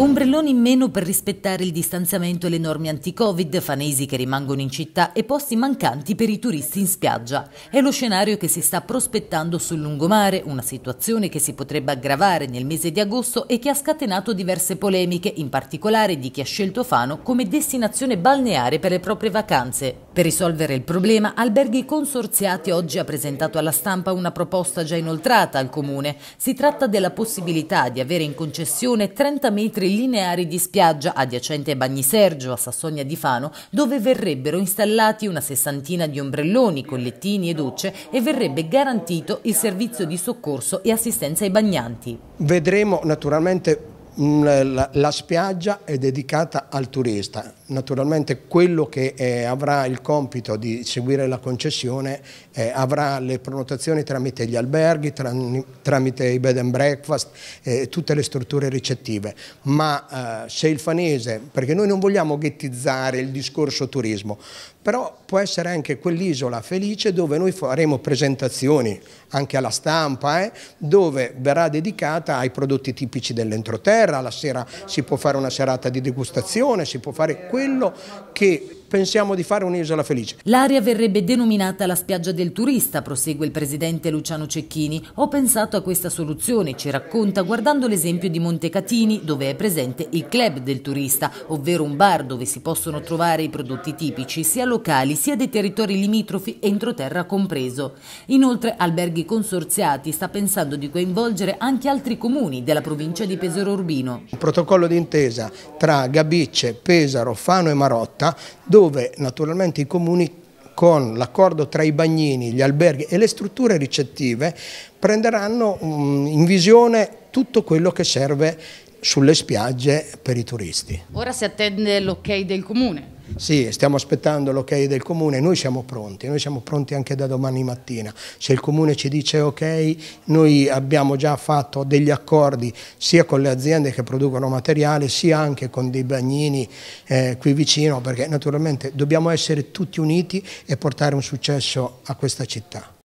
Ombrelloni in meno per rispettare il distanziamento e le norme anti-Covid, fanesi che rimangono in città e posti mancanti per i turisti in spiaggia. È lo scenario che si sta prospettando sul lungomare, una situazione che si potrebbe aggravare nel mese di agosto e che ha scatenato diverse polemiche, in particolare di chi ha scelto Fano come destinazione balneare per le proprie vacanze. Per risolvere il problema, Alberghi Consorziati oggi ha presentato alla stampa una proposta già inoltrata al comune. Si tratta della possibilità di avere in concessione 30 metri chilometri lineari di spiaggia adiacente ai Bagni Sergio a Sassonia di Fano, dove verrebbero installati una sessantina di ombrelloni, collettini e docce e verrebbe garantito il servizio di soccorso e assistenza ai bagnanti. Vedremo naturalmente Mm, la, la, spiaggia è dedicata al turista, naturalmente quello che eh, avrà il compito di seguire la concessione eh, avrà le prenotazioni tramite gli alberghi, tra, tramite i bed and breakfast, eh, tutte le strutture ricettive, ma eh, se il fanese, perché noi non vogliamo ghettizzare il discorso turismo, però può essere anche quell'isola felice dove noi faremo presentazioni anche alla stampa, eh, dove verrà dedicata ai prodotti tipici dell'entroterra, terra, la sera si può fare una serata di degustazione, si può fare quello che pensiamo di fare un'isola felice. L'area verrebbe denominata la spiaggia del turista, prosegue il presidente Luciano Cecchini. Ho pensato a questa soluzione, ci racconta guardando l'esempio di Montecatini, dove è presente il club del turista, ovvero un bar dove si possono trovare i prodotti tipici sia locali sia dei territori limitrofi, entroterra compreso. Inoltre Alberghi Consorziati sta pensando di coinvolgere anche altri comuni della provincia di Pesaro Urbino. Un protocollo d'intesa tra Gabicce, Pesaro, Fano e Marotta dove dove naturalmente i comuni con l'accordo tra i bagnini, gli alberghi e le strutture ricettive prenderanno mm, in visione tutto quello che serve sulle spiagge per i turisti. Ora si attende l'ok del comune. Sì, stiamo aspettando l'ok del comune, noi siamo pronti, noi siamo pronti anche da domani mattina. Se il comune ci dice ok, noi abbiamo già fatto degli accordi sia con le aziende che producono materiale, sia anche con dei bagnini eh, qui vicino, perché naturalmente dobbiamo essere tutti uniti e portare un successo a questa città.